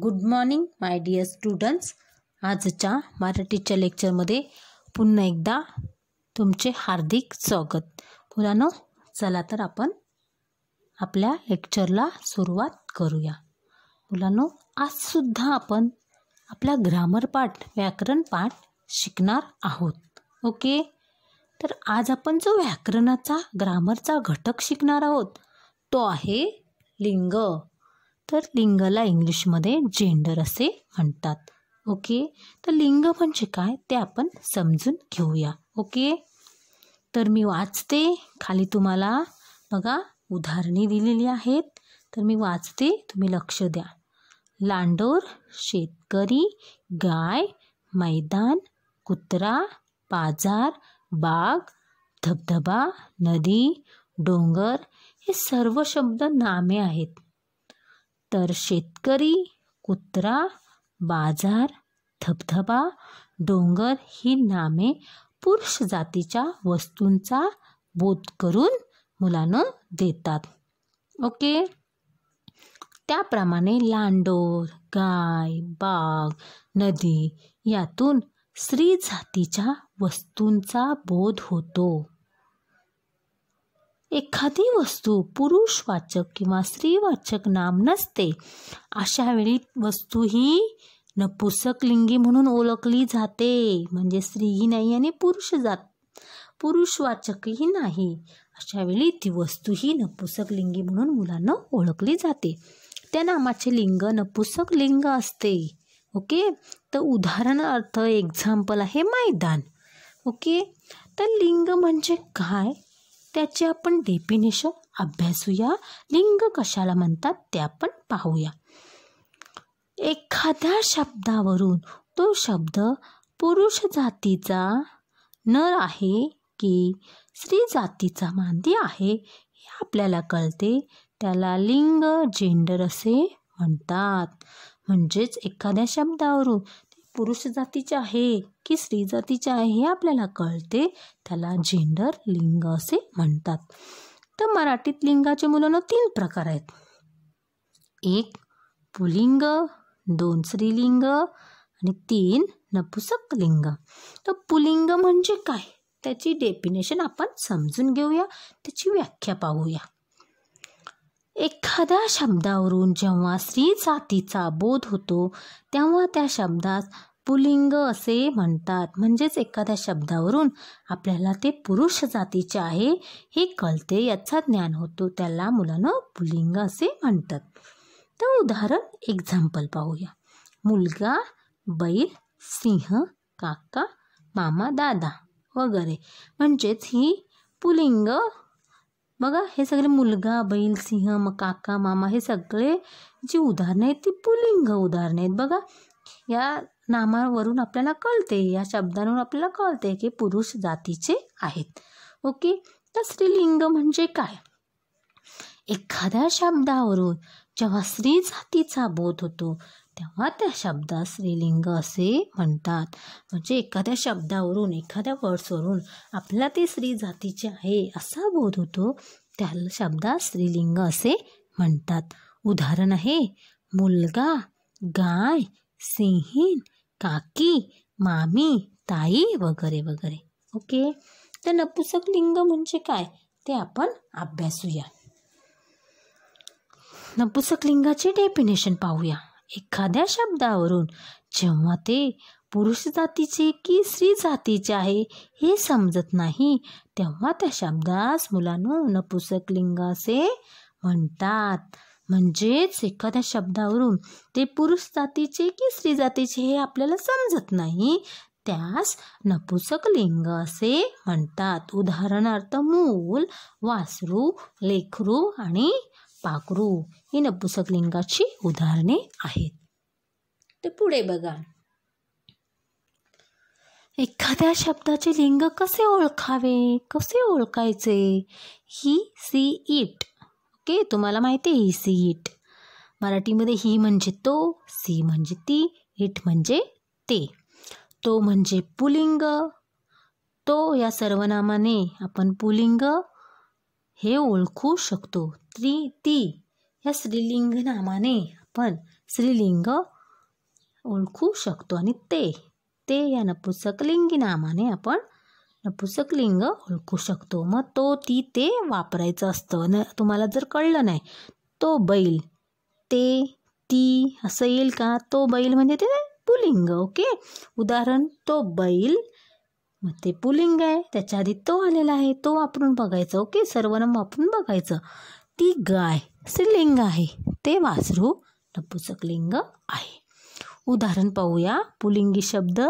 good morning my dear students आजच्या मराठीच्या लेक्चरमध्ये पुन्हा एकदा तुमचे हार्दिक स्वागत मुलांनो चला तर आपण आपल्या लेक्चरला सुरुवात करूया मुलांनो आजसुद्धा आपण आपला ग्रामर पाठ व्याकरण पाठ शिकणार आहोत ओके तर आज आपण जो व्याकरणाचा ग्रामरचा घटक शिकणार आहोत तो आहे लिंग तर लिंगाला इंग्लिशमध्ये जेंडर असे म्हणतात ओके तर लिंग म्हणजे काय ते आपण समजून घेऊया ओके तर मी वाचते खाली तुम्हाला बघा उदाहरणे दिलेली आहेत तर मी वाचते तुम्ही लक्ष द्या लांडोर शेतकरी गाय मैदान कुत्रा बाजार बाग धबधबा नदी डोंगर हे सर्व शब्द नामे आहेत तर शेतकरी कुत्रा बाजार धबधबा डोंगर ही नामे पुरुष जातीच्या वस्तूंचा बोध करून मुलांना देतात ओके त्याप्रमाणे लांडोर गाय बाग नदी यातून स्त्री जातीच्या वस्तूंचा बोध होतो एखादी वस्तू पुरुषवाचक किंवा स्त्रीवाचक नाम नसते अशा वेळी वस्तू ही नपुसक लिंगी म्हणून ओळखली जाते म्हणजे स्त्रीही नाही आणि पुरुष जात पुरुषवाचकही नाही अशा वेळी ती वस्तू ही नपुसक लिंगी म्हणून मुलांना ओळखली जाते त्या नामाचे लिंग नपुसक लिंग असते ओके तर उदाहरणार्थ एक्झाम्पल आहे मैदान ओके तर लिंग म्हणजे काय त्याचे आपण डेफिनेशन अभ्यासूया लिंग कशाला म्हणतात ते आपण पाहूया एखाद्या शब्दावरून तो शब्द पुरुष जातीचा नर आहे की स्त्री जातीचा मांदी आहे हे आपल्याला कळते त्याला लिंग जेंडर असे म्हणतात म्हणजेच एखाद्या शब्दावरून पुरुष जातीचे आहे की स्त्री जातीचे आहे हे आपल्याला कळते त्याला जेंडर लिंग असे म्हणतात तर मराठीत लिंगाचे मुलांना तीन प्रकार आहेत एक पुलिंग दोन स्त्रीलिंग आणि तीन नपुसक लिंग तर पुलिंग म्हणजे काय त्याची डेफिनेशन आपण समजून घेऊया त्याची व्याख्या पाहूया एखाद्या शब्दावरून जेव्हा स्त्री जातीचा बोध होतो तेव्हा त्या शब्दास पुलिंग असे म्हणतात म्हणजेच एखाद्या शब्दावरून आपल्याला ते पुरुष जातीचे आहे हे कळते याचा ज्ञान होतो त्याला मुलानं पुलिंग असे म्हणतात तर उदाहरण एक्झाम्पल पाहूया मुलगा बैल सिंह काका मामा दादा वगैरे म्हणजेच ही पुलिंग बघा हे सगळे मुलगा बैल सिंह मग काका मामा हे सगळे जी उदाहरणं आहेत ती पुलिंग उदाहरणं आहेत बघा या नामावरून आपल्याला कळते या शब्दांवरून आपल्याला कळते की पुरुष जातीचे आहेत ओके तर स्त्रीलिंग म्हणजे काय एखाद्या शब्दावरून जेव्हा स्त्री जातीचा बोध होतो तेव्हा त्या शब्दास स्त्रीलिंग असे म्हणतात म्हणजे एखाद्या शब्दावरून एखाद्या वर्ड्सवरून आपल्याला ती स्त्री जातीचे आहे असा बोध होतो त्या शब्दात स्त्रीलिंग असे म्हणतात उदाहरण आहे मुलगा गाय सिंहीण काकी मामी ताई वगैरे वगैरे ओके तर नपुसक लिंग म्हणजे काय ते आपण अभ्यासूया नपुसक लिंगाचे डेफिनेशन पाहूया एखाद्या शब्दावरून जेव्हा ते पुरुष जातीचे की स्त्री जातीचे आहे हे समजत नाही तेव्हा त्या शब्दास मुलांनो नपुसक लिंग असे म्हणतात म्हणजेच एखाद्या शब्दावरून ते पुरुष जातीचे की स्त्री जातीचे हे आपल्याला समजत नाही त्यास नपुसक लिंग असे म्हणतात उदाहरणार्थ मूल वासरू लेखरू आणि पाखरू ही नपुसकलिंगाची उदाहरणे आहेत तर पुढे बघा एखाद्या शब्दाचे लिंग कसे ओळखावे कसे ओळखायचे ही सी इट ओके तुम्हाला माहिती आहे ही सी इट मराठीमध्ये ही म्हणजे तो सी म्हणजे ती इट म्हणजे ते तो म्हणजे पुलिंग तो या सर्वनामाने आपण पुलिंग हे ओळखू शकतो स्त्री ती या स्त्रीलिंग नामाने आपण स्त्रीलिंग ओळखू शकतो आणि ते ते या नपुसकलिंगी नामाने आपण नपुसकलिंग ओळखू शकतो मग तो ती ते वापरायचं असतं तुम्हाला जर कळलं नाही तो बैल ते ती असं येईल का तो बैल म्हणजे ते पुलिंग ओके उदाहरण तो बैल मग ते पुलिंग आहे त्याच्या आधी तो आलेला आहे तो वापरून बघायचं ओके सर्वनाम वापरून बघायचं ती गाय स्त्रीलिंग आहे ते वासरू नपुसकलिंग आहे उदाहरण पाहूया पुलिंगी शब्द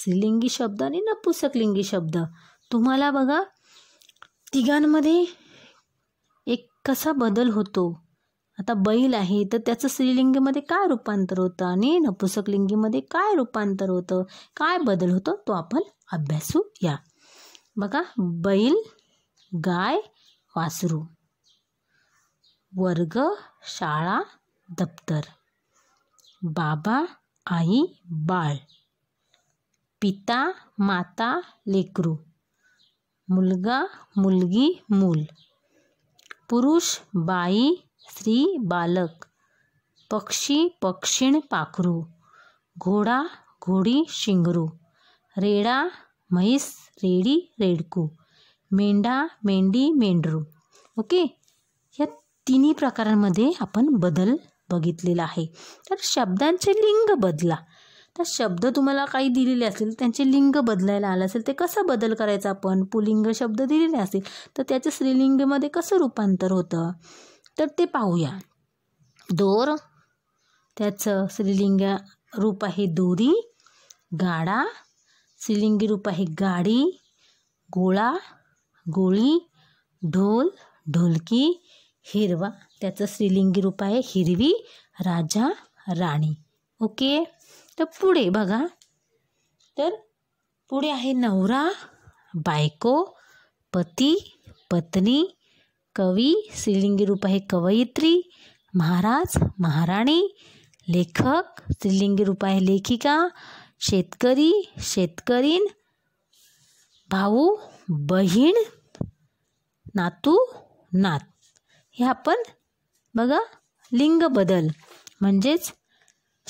स्त्रीलिंगी शब्द आणि नपुसकलिंगी शब्द तुम्हाला बघा तिघांमध्ये एक कसा बदल होतो आता बैल आहे तर त्याचं स्त्रीलिंगीमध्ये काय रूपांतर होतं आणि नपुसकलिंगीमध्ये काय रूपांतर होतं काय बदल होतो तो आपण अभ्यासू या बघा बैल गाय वासरू वर्ग शाळा दप्तर बाबा आई बाळ पिता माता लेकरू मुलगा मुलगी मूल पुरुष बाई स्त्री बालक पक्षी पक्षीण पाखरू घोडा घोडी शिंगरू रेडा म्हैस रेडी रेडकू मेंढा मेंढी मेंढरू ओके तिन्ही प्रकारांमध्ये आपण बदल बघितलेला आहे तर शब्दांचे लिंग बदला तर शब्द तुम्हाला काही दिलेले असतील त्यांचे लिंग बदलायला आलं असेल ते कसं बदल करायचं आपण पुलिंग शब्द दिलेले असतील तर त्याचं स्त्रीलिंगमध्ये कसं रूपांतर होतं तर ते पाहूया दोर त्याचं स्त्रीलिंग रूप आहे दोरी गाडा स्त्रीलिंगी रूप आहे गाडी गोळा गोळी ढोल ढोलकी हिरवा त्याचं स्त्रीलिंगी रूप आहे हिरवी राजा राणी ओके तर पुढे बघा तर पुढे आहे नवरा बायको पती पत्नी कवी स्त्रीलिंगी रूप आहे कवयित्री महाराज महाराणी लेखक स्त्रीलिंगी रूप आहे लेखिका शेतकरी शेतकरीन भाऊ बहीण नातू नात हे आपण बघा लिंग बदल म्हणजेच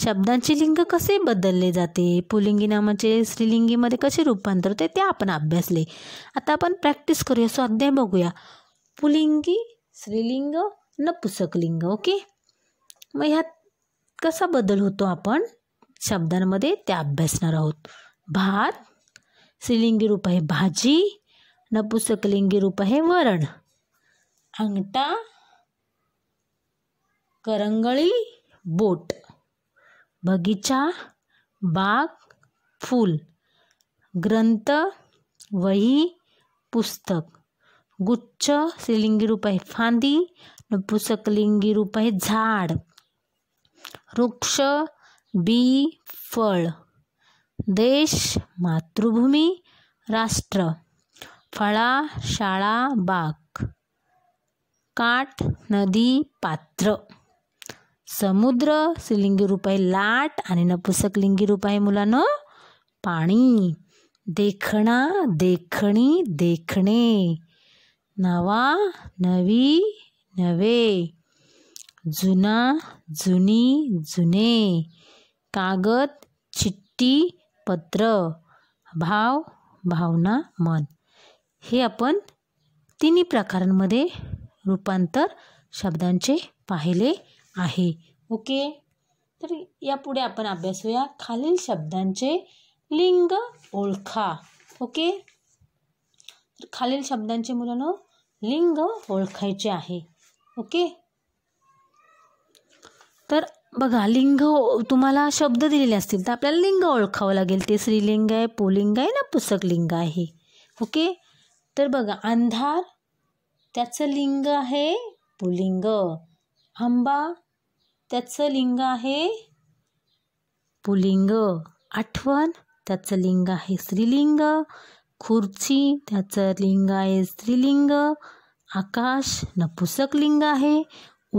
शब्दांचे लिंग कसे बदलले जाते पुलिंगी नामाचे स्त्रीलिंगीमध्ये कसे रूपांतर होते ते आपण अभ्यासले आता आपण प्रॅक्टिस करूया स्वाध्याय बघूया पुलिंगी स्त्रीलिंग नपुसकलिंग ओके मग ह्यात कसा बदल होतो आपण शब्दांमध्ये ते अभ्यासणार आहोत भात स्त्रीलिंगी रूप आहे भाजी नपुसकलिंगी रूप आहे वरण अंगठा करंगळी बोट बगीचा बाग फूल ग्रंथ वही पुस्तक गुच्छ स्त्रीलिंगी रूप आहे फांदी नपुसकलिंगी रूप आहे झाड वृक्ष बी फळ देश मातृभूमी राष्ट्र फळा शाळा बाग काठ नदी पात्र समुद्र श्रीलिंगी रूप आहे लाट आणि नपुसकलिंगी रूप आहे मुलांना पाणी देखणा देखणी देखणे नवा नवी नवे जुना जुनी जुने कागद चिट्टी पत्र भाव भावना मन हे आपण तिन्ही प्रकारांमध्ये रूपांतर शब्दांचे पाहिले आहे ओके तर यापुढे आपण अभ्यासूया खालील शब्दांचे लिंग ओळखा ओके तर खालील शब्दांचे मुलांना लिंग ओळखायचे आहे ओके तर बघा लिंग तुम्हाला शब्द दिलेले असतील तर आपल्याला लिंग ओळखावं लागेल ते स्त्रीलिंग आहे पुलिंग आहे ना लिंग आहे ओके तर बघा अंधार त्याचं लिंग आहे पुलिंग आंबा त्याचं लिंग आहे पुलिंग आठवण त्याचं लिंग आहे स्त्रीलिंग खुर्ची त्याचं लिंग आहे स्त्रीलिंग आकाश नपुसक लिंग आहे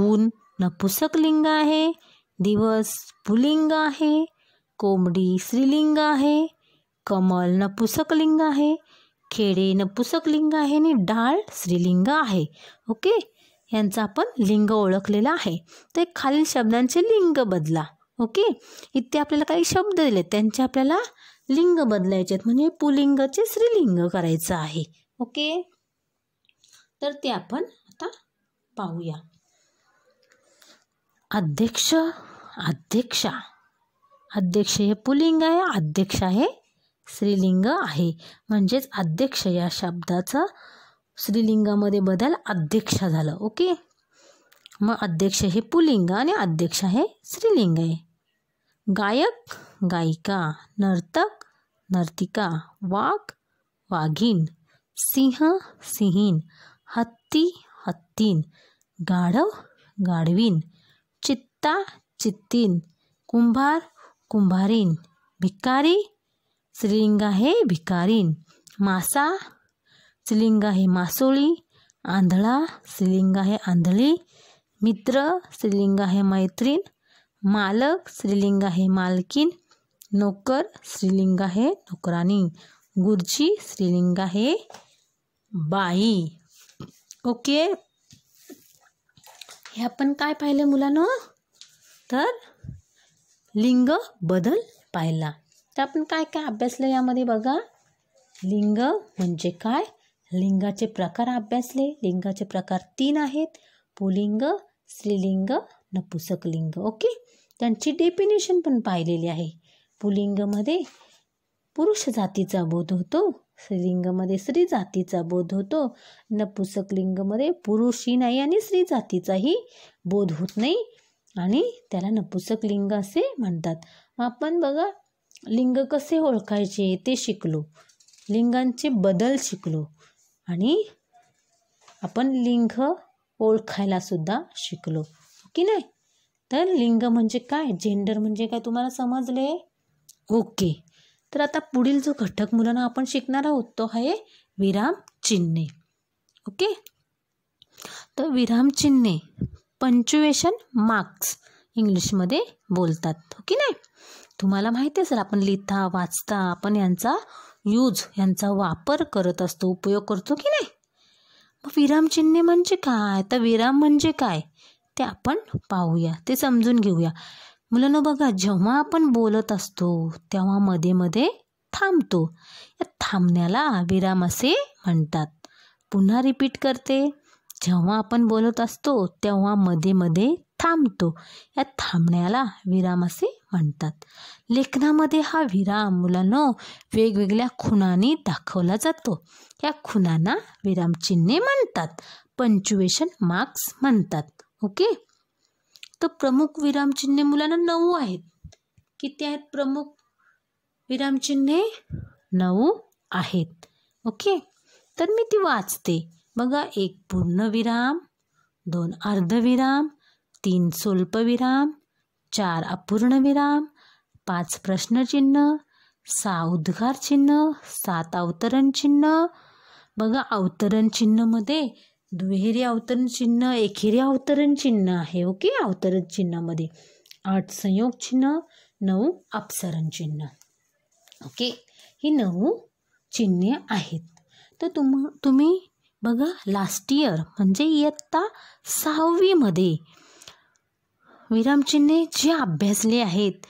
ऊन नपुसक लिंग आहे दिवस पुलिंग आहे कोंबडी स्त्रीलिंग आहे कमल नपुसक लिंग आहे खेडे नपुसक लिंग आहे आणि डाळ स्त्रीलिंग आहे ओके यांचा आपण लिंग ओळखलेला आहे तर खालील शब्दांचे लिंग बदला ओके इथे आपल्याला काही शब्द दिले त्यांचे आपल्याला लिंग बदलायचे आहेत म्हणजे पुलिंगचे स्त्रीलिंग करायचं आहे ओके तर ते आपण आता पाहूया अध्यक्ष अध्यक्षा अध्यक्ष हे पुलिंग आहे अध्यक्ष हे स्त्रीलिंग आहे म्हणजेच अध्यक्ष या शब्दाचं स्त्रीलिंगामध्ये बदल अध्यक्ष झालं ओके मग अध्यक्ष हे पुलिंग आणि अध्यक्ष हे स्त्रीलिंग आहे गायक गायिका नर्तक नर्तिका वाघ वाघीन सिंह सिंहीन हत्ती हत्तीन गाढव गाढवीन चित्ता चित्तीन कुंभार कुंभारीन भिकारी स्त्रीलिंग आहे भिकारीन मासा स्लिंग आहे मासोळी आंधळा स्त्रीलिंग आहे आंधळी मित्र स्त्रीलिंग आहे मैत्रीण मालक स्त्रीलिंग आहे मालकीन नोकर स्त्रीलिंग आहे नोकरानी गुरुजी स्त्रीलिंग आहे बाई ओके हे आपण काय पाहिलं मुलानं तर लिंग बदल पाहिला तर आपण काय काय अभ्यासलं यामध्ये बघा लिंग म्हणजे काय लिंगाचे प्रकार अभ्यासले लिंगाचे प्रकार तीन आहेत पुलिंग स्त्रीलिंग नपुसक लिंग ओके त्यांची डेफिनेशन पण पाहिलेली आहे पुलिंगमध्ये पुरुष जातीचा बोध होतो स्त्रीलिंगमध्ये स्त्री जातीचा बोध होतो नपुसक लिंगमध्ये पुरुषही नाही आणि स्त्री जातीचाही बोध होत नाही आणि त्याला नपुसक लिंग असे म्हणतात आपण बघा लिंग कसे ओळखायचे ते शिकलो लिंगांचे बदल शिकलो आणि आपण लिंग ओळखायला सुद्धा शिकलो की नाही तर लिंग म्हणजे काय जेंडर म्हणजे काय तुम्हाला समजले ओके तर आता पुढील जो घटक मुलांना आपण शिकणार आहोत तो आहे विराम चिन्हे ओके तर विराम चिन्हे पंच्युएशन मार्क्स इंग्लिशमध्ये बोलतात हो की नाही तुम्हाला माहिती असेल आपण लिहिता वाचता आपण यांचा यूज यांचा वापर करत असतो उपयोग करतो की नाही मग विरामचिन्हे म्हणजे काय तर विराम म्हणजे काय ते आपण पाहूया ते समजून घेऊया मुलांना बघा जेव्हा आपण बोलत असतो तेव्हा मध्ये मध्ये थांबतो या थांबण्याला विराम असे म्हणतात पुन्हा रिपीट करते जेव्हा आपण बोलत असतो तेव्हा मध्ये मध्ये थांबतो या थांबण्याला विराम असे म्हणतात लेखनामध्ये हा विराम मुलांनो वेगवेगळ्या खुणांनी दाखवला जातो या खुणांना विरामचिन्हे म्हणतात पंच्युएशन मार्क्स म्हणतात ओके तर प्रमुख विरामचिन्हे मुलांना नऊ आहेत किती आहेत प्रमुख विरामचिन्हे नऊ आहेत ओके तर मी ती वाचते बघा एक पूर्णविराम दोन अर्धविराम तीन स्वल्पविराम चार अपूर्णविराम पाच प्रश्नचिन्ह सहा उद्गार चिन्ह सात अवतरण चिन्ह बघा अवतरण चिन्हमध्ये दुहेरी अवतरण चिन्ह एकेरी अवतरण चिन्ह आहे ओके अवतरण चिन्हामध्ये आठ संयोग चिन्ह नऊ अपसरण चिन्ह ओके ही नऊ चिन्हे आहेत तर तुम तुम्ही बघा लास्ट इयर म्हणजे इयत्ता सहावीमध्ये विरामचिन्हे जे अभ्यासले आहेत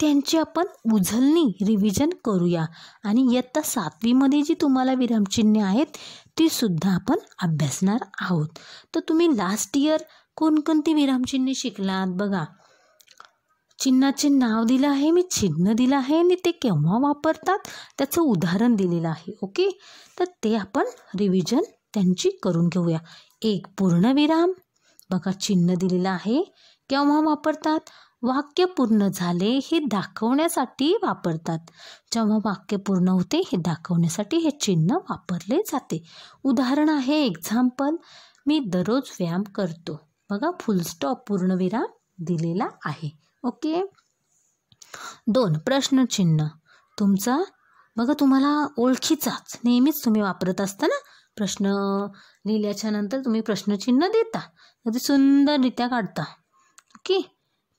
त्यांची आपण उझलणी रिव्हिजन करूया आणि इयत्ता सातवीमध्ये जी तुम्हाला विरामचिन्हे आहेत ती सुद्धा आपण अभ्यासणार आहोत तर तुम्ही लास्ट इयर कोणकोणती विरामचिन्हे शिकलात बघा चिन्हाचे नाव दिलं आहे मी चिन्ह दिलं आहे आणि ते केव्हा वापरतात त्याचं उदाहरण दिलेलं आहे ओके तर ते आपण रिव्हिजन त्यांची करून घेऊया एक पूर्णविराम बघा चिन्ह दिलेलं आहे केव्हा वापरतात वाक्य पूर्ण झाले हे दाखवण्यासाठी वापरतात जेव्हा वाक्य पूर्ण होते हे दाखवण्यासाठी हे चिन्ह वापरले जाते उदाहरण आहे एक्झाम्पल मी दररोज व्यायाम करतो बघा फुलस्टॉप पूर्णविराम दिलेला आहे ओके दोन प्रश्नचिन्ह तुमचा बघा तुम्हाला ओळखीचाच नेहमीच तुम्ही वापरत असता ना प्रश्न लिहिल्याच्या नंतर तुम्ही प्रश्नचिन्ह देता अगदी ते सुंदररित्या काढता ओके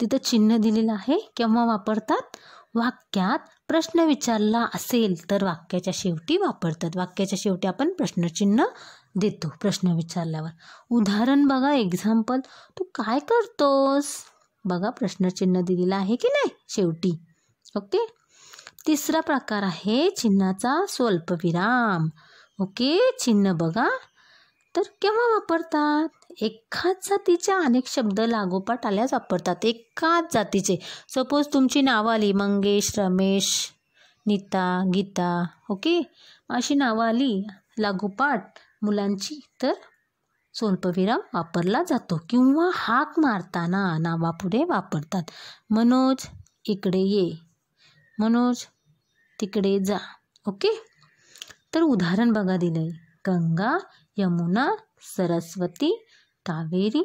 तिथं चिन्ह दिलेलं आहे केव्हा वापरतात वाक्यात प्रश्न विचारला असेल तर वाक्याच्या शेवटी वापरतात वाक्याच्या शेवटी आपण प्रश्नचिन्ह देतो प्रश्न विचारल्यावर उदाहरण बघा एक्झाम्पल तू काय करतोस बघा प्रश्नचिन्ह दिलेलं आहे की नाही शेवटी ओके तिसरा प्रकार आहे चिन्हाचा स्वल्पविराम ओके चिन्ह बघा तर केव्हा वापरतात एकाच जातीचे अनेक शब्द लागोपाठ आल्यास वापरतात एकाच जातीचे सपोज तुमची नावं आली मंगेश रमेश नीता गीता ओके अशी नावं आली लागोपाठ मुलांची तर स्वल्पविराम वापरला जातो किंवा हाक मारताना नावापुढे वापरतात मनोज इकडे ये मनोज तिकडे जा ओके तर उदाहरण बघा दिलं गंगा यमुना सरस्वती कावेरी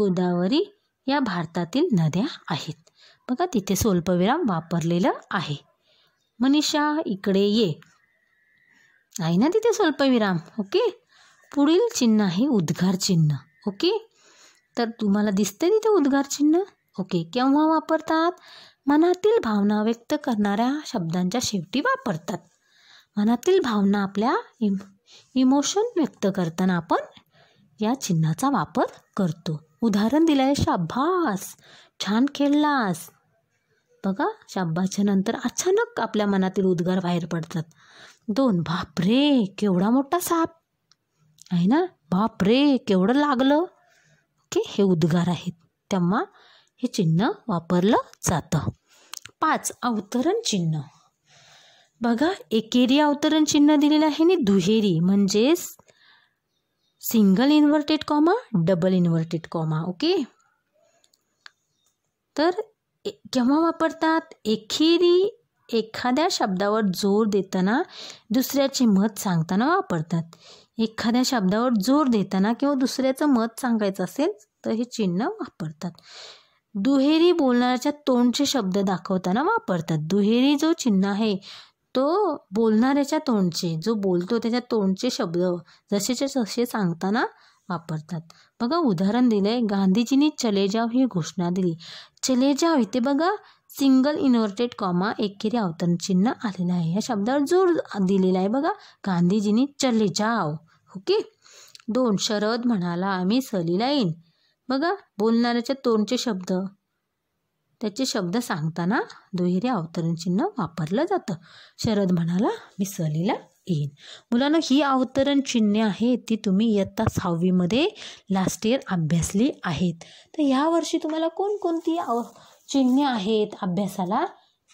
गोदावरी या भारतातील नद्या आहेत बघा तिथे स्वल्पविराम वापरलेलं आहे मनीषा इकडे ये आहे ना तिथे स्वल्पविराम ओके पुढील चिन्ह आहे उद्गार चिन्ह ओके तर तुम्हाला दिसते तिथे उद्गार चिन्ह ओके केव्हा वापरतात मनातील भावना व्यक्त करणाऱ्या शब्दांच्या शेवटी वापरतात मनातील भावना आपल्या इम इमोशन व्यक्त करताना आपण या चिन्हाचा वापर करतो उदाहरण दिलं आहे शाब्बास छान खेळलास बघा शाब्बाच्या नंतर अचानक आपल्या मनातील उद्गार बाहेर पडतात दोन बापरे केवढा मोठा साप आहे ना बाप रे केवढं लागलं की हे उद्गार आहेत तेव्हा हे चिन्ह वापरलं जातं पाच अवतरण चिन्ह बघा एकेरी अवतरण चिन्ह दिलेलं आहे आणि दुहेरी म्हणजेच single inverted comma double inverted comma okay तर केव्हा वापरतात एकेरी एखाद्या शब्दावर जोर देताना दुसऱ्याचे मत सांगताना वापरतात एखाद्या शब्दावर जोर देताना किंवा दुसऱ्याचं मत सांगायचं असेल तर हे चिन्ह वापरतात दुहेरी बोलणाऱ्याच्या तोंडचे शब्द दाखवताना वापरतात दुहेरी जो चिन्ह आहे तो बोलणाऱ्याच्या तोंडचे जो बोलतो त्याच्या तोंडचे शब्द जसेच्या तसे सांगताना वापरतात बघा उदाहरण दिलंय गांधीजींनी चले जाव ही घोषणा दिली चले जाव इथे बघा सिंगल इन्व्हर्टेड कॉमा एकेरी अवतरण चिन्ह आलेलं आहे या शब्दावर जोर दिलेला आहे बघा गांधीजींनी चले जाव ओके दोन शरद म्हणाला आम्ही सहलीला येईन बघा बोलणाऱ्याच्या तोंडचे शब्द त्याचे शब्द सांगताना दुहेरी अवतरण चिन्ह वापरलं जातं शरद म्हणाला मी सहलीला येईन मुलांना ही अवतरण चिन्हे आहेत ती तुम्ही इयत्ता सहावीमध्ये लास्ट इयर अभ्यासली आहेत तर वर्षी तुम्हाला कोणकोणती अव चिन्हे आहेत अभ्यासाला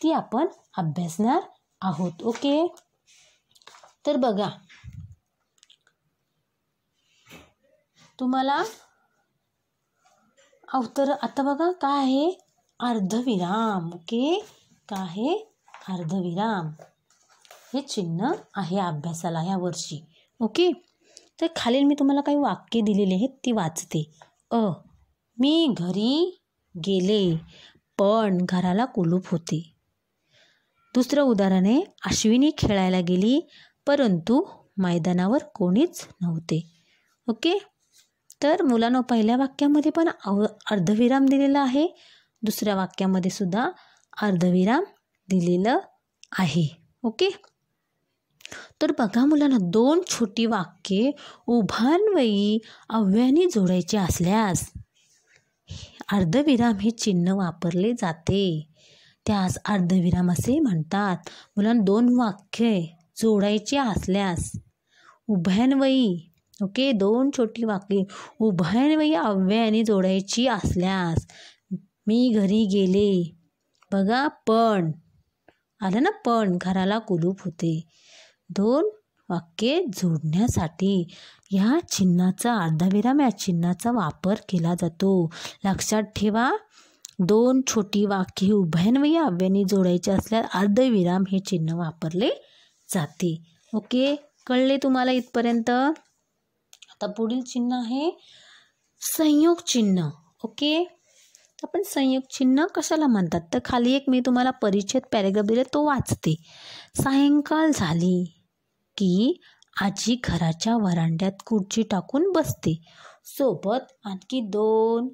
ती आपण अभ्यासणार आहोत ओके तर बघा तुम्हाला अवतर आता बघा काय आहे अर्धविराम ओके काय आहे अर्धविराम हे चिन्ह आहे अभ्यासाला ह्या वर्षी ओके तर खालील मी तुम्हाला काही वाक्य दिलेले आहेत ती वाचते अ मी घरी गेले पण घराला कुलूप होते दुसरं उदाहरण आहे अश्विनी खेळायला गेली परंतु मैदानावर कोणीच नव्हते ओके तर मुलांना पहिल्या वाक्यामध्ये पण अव अर्धविराम दिलेला आहे दुसऱ्या वाक्यामध्ये सुद्धा अर्धविराम दिलेलं आहे ओके तर बघा मुलांना दोन छोटी वाक्ये उभारवयी अव्याने जोडायची असल्यास अर्धविराम हे चिन्ह वापरले जाते त्यास अर्धविराम असे म्हणतात मुलांना दोन वाक्ये जोडायची असल्यास उभयान्वयी ओके दोन छोटी वाक्ये उभयान्वयी अव्ययाने जोडायची असल्यास मी घरी गेले बघा पण आलं ना पण घराला कुलूप होते दोन वाक्ये जोडण्यासाठी या चिन्हाचा अर्धविराम या चिन्हाचा वापर केला जातो लक्षात ठेवा दोन छोटी वाक्ये उभयानवयी अव्ययाने जोडायचे असल्यास अर्धविराम हे चिन्ह वापरले जाते ओके कळले तुम्हाला इथपर्यंत आता पुढील चिन्ह आहे संयोग चिन्ह ओके आपण संयोग चिन्ह कशाला म्हणतात तर खाली एक मी तुम्हाला परिचित पॅरेग्राफ दिले तो वाचते सायंकाळ झाली की आजी घराच्या वरांड्यात खुर्ची टाकून बसते सोबत आणखी दोन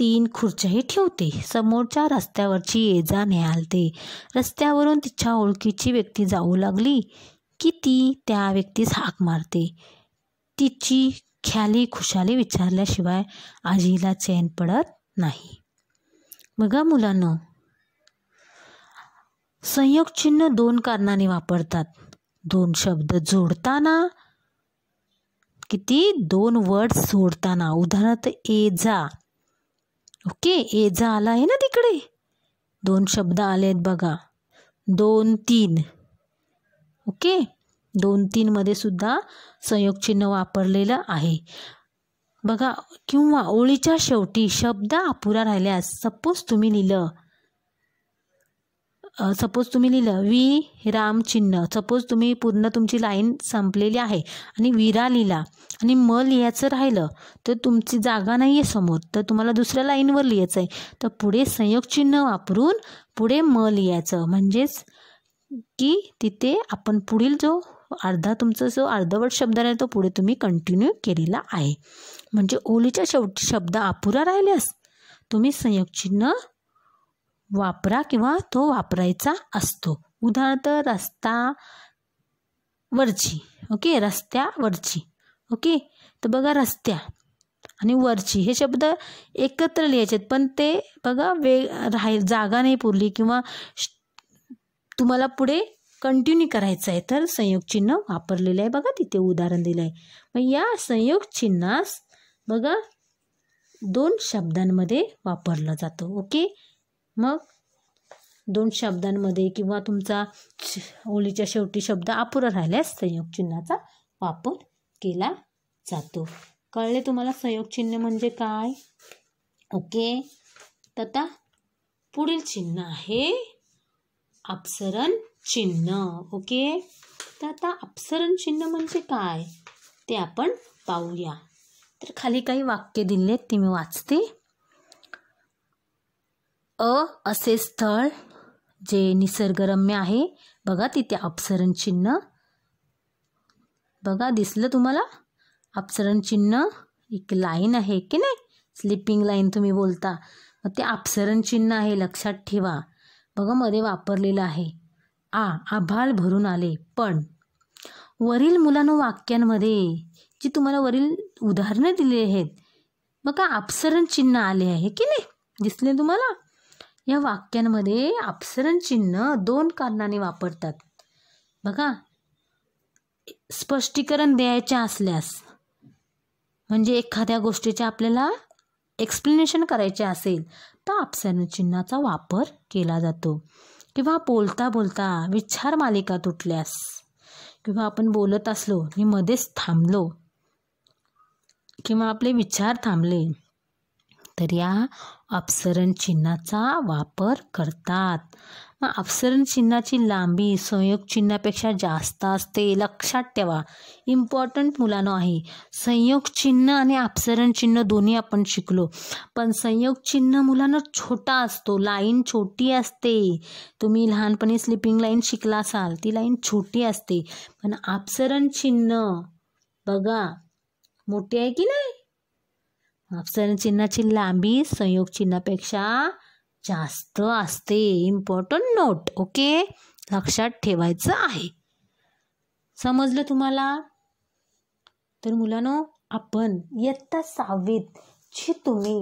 तीन खुर्च्याही ठेवते समोरच्या रस्त्यावरची ये जा न्यालते रस्त्यावरून तिच्या ओळखीची व्यक्ती जाऊ लागली की ती त्या व्यक्तीस हाक मारते तिची ख्याली खुशाली विचारल्याशिवाय आजीला चैन पडत नाही बघा मुलांना संयोग चिन्ह दोन कारणाने वापरतात दोन शब्द जोडताना किती दोन वर्ड जोडताना, उदाहरणार्थ ए जा ओके ए जा आला आहे ना तिकडे दोन शब्द आले आहेत बघा दोन तीन ओके दोन तीनमध्ये सुद्धा संयोग चिन्ह वापरलेलं आहे बघा किंवा ओळीच्या शेवटी शब्द अपुरा राहिल्यास सपोज तुम्ही लिहिलं सपोज तुम्ही लिहिलं वी राम चिन्ह सपोज तुम्ही पूर्ण तुमची लाईन संपलेली आहे आणि विरा लिहिला आणि म लिहायचं राहिलं तर तुमची जागा नाही आहे समोर तर तुम्हाला दुसऱ्या लाईनवर लिहायचं आहे तर पुढे संयोग चिन्ह वापरून पुढे म लिहायचं म्हणजेच की तिथे आपण पुढील जो अर्धा तुमचा जो अर्धवट शब्द आहे तो पुढे तुम्ही कंटिन्यू केलेला आहे म्हणजे ओलीच्या शेवटी शब्द अपुरा राहिल्यास तुम्ही संयोग चिन्ह वापरा किंवा तो वापरायचा असतो उदाहरणार्थ रस्ता वरची ओके रस्त्यावरची ओके तर बघा रस्त्या आणि वरची हे शब्द एकत्र लिहायचे आहेत पण ते बघा वेग राहील जागा नाही पुरली किंवा तुम्हाला पुढे कंटिन्यू करायचं आहे तर संयोग चिन्ह वापरलेलं आहे बघा तिथे उदाहरण दिलं आहे मग या संयोग चिन्हास बघा दोन शब्दांमध्ये वापरलं जातो ओके मग दोन शब्दांमध्ये किंवा तुमचा ओळीच्या शेवटी शब्द अपुरा राहिल्यास संयोग चिन्हाचा वापर केला जातो कळले तुम्हाला संयोग चिन्ह म्हणजे काय ओके तथा पुढील चिन्ह आहे अपसरण चिन्ह ओके तर आता अपसरण चिन्ह म्हणजे काय ते आपण पाहूया तर खाली काही वाक्य दिले ते मी वाचते अ असे स्थळ जे निसर्गरम्य आहे बघा तिथे अपसरण चिन्ह बघा दिसलं तुम्हाला अपसरण चिन्ह एक लाईन आहे की नाही स्लिपिंग लाईन तुम्ही बोलता मग ते अपसरण चिन्ह आहे लक्षात ठेवा मध्ये वापरलेलं आहे आ आभाळ भरून आले पण वरील मुलांनो वाक्यांमध्ये जी तुम्हाला वरील उदाहरणं दिली आहेत बघा अपसरण चिन्ह आले आहे की नाही दिसले तुम्हाला या वाक्यांमध्ये अपसरण चिन्ह दोन कारणाने वापरतात बघा स्पष्टीकरण द्यायचे असल्यास म्हणजे एखाद्या गोष्टीचे आपल्याला एक्सप्लेनेशन करायचे असेल तापसरण चिन्हाचा वापर केला जातो किंवा बोलता बोलता विचार मालिका तुटल्यास किंवा आपण बोलत असलो आणि मध्येच थांबलो किंवा आपले विचार थांबले तर या अपसरण चिन्हाचा वापर करतात मग अपसरण चिन्हाची लांबी संयोग चिन्हापेक्षा जास्त असते लक्षात ठेवा इम्पॉर्टंट मुलांनो आहे संयोग चिन्ह आणि अपसरण चिन्ह दोन्ही आपण शिकलो पण संयोग चिन्ह मुलांना छोटा असतो लाईन छोटी असते तुम्ही लहानपणी स्लिपिंग लाईन शिकला असाल ती लाईन छोटी असते पण अपसरण चिन्ह बघा मोठी आहे की नाही अपसरण चिन्हाची लांबी संयोग चिन्हापेक्षा जास्त असते इम्पॉर्टंट नोट ओके लक्षात ठेवायचं आहे समजलं तुम्हाला तर मुलांनो आपण इयत्ता सहावीत जी तुम्ही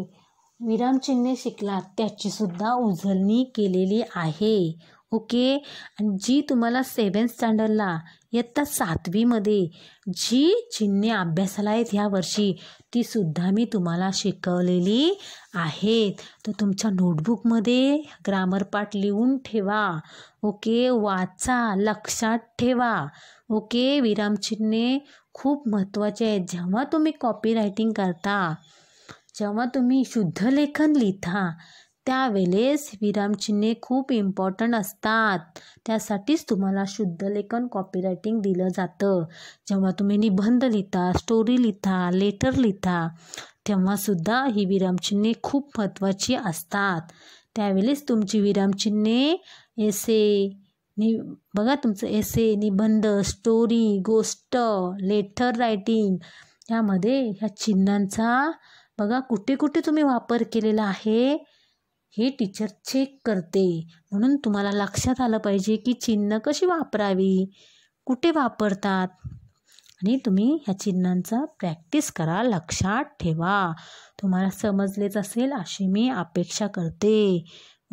विरामचिन्हे शिकलात त्याची सुद्धा उजळणी केलेली आहे ओके आणि जी तुम्हाला सेवन स्टँडर्डला इयत्ता सातवीमध्ये जी चिन्हे अभ्यासाला आहेत ह्या वर्षी तीसुद्धा मी तुम्हाला शिकवलेली आहेत तर तुमच्या नोटबुकमध्ये ग्रामर पाठ लिहून ठेवा ओके वाचा लक्षात ठेवा ओके विरामचिन्हे खूप महत्त्वाचे आहेत जेव्हा तुम्ही कॉपी रायटिंग करता जेव्हा तुम्ही शुद्ध लेखन लिहिता त्यावेळेस विरामचिन्हे खूप इम्पॉर्टंट असतात त्यासाठीच तुम्हाला शुद्ध लेखन कॉपीरायटिंग दिलं जातं जेव्हा तुम्ही निबंध लिहिता स्टोरी लिहिता लेटर लिहिता तेव्हासुद्धा ही विरामचिन्हे खूप महत्त्वाची असतात त्यावेळेस तुमची विरामचिन्हे एसे नि बघा तुमचं एसे निबंध स्टोरी गोष्ट लेटर रायटिंग यामध्ये ह्या चिन्हांचा बघा कुठे कुठे तुम्ही वापर केलेला आहे हे टीचर चेक करते म्हणून तुम्हाला लक्षात आलं पाहिजे की चिन्ह कशी वापरावी कुठे वापरतात आणि तुम्ही ह्या चिन्हांचा प्रॅक्टिस करा लक्षात ठेवा तुम्हाला समजलेच असेल अशी मी अपेक्षा करते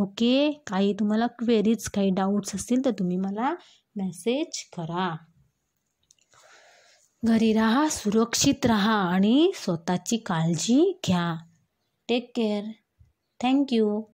ओके काही तुम्हाला क्वेरीज काही डाऊट्स असतील तर तुम्ही मला मेसेज करा घरी राहा सुरक्षित राहा आणि स्वतःची काळजी घ्या टेक केअर थँक्यू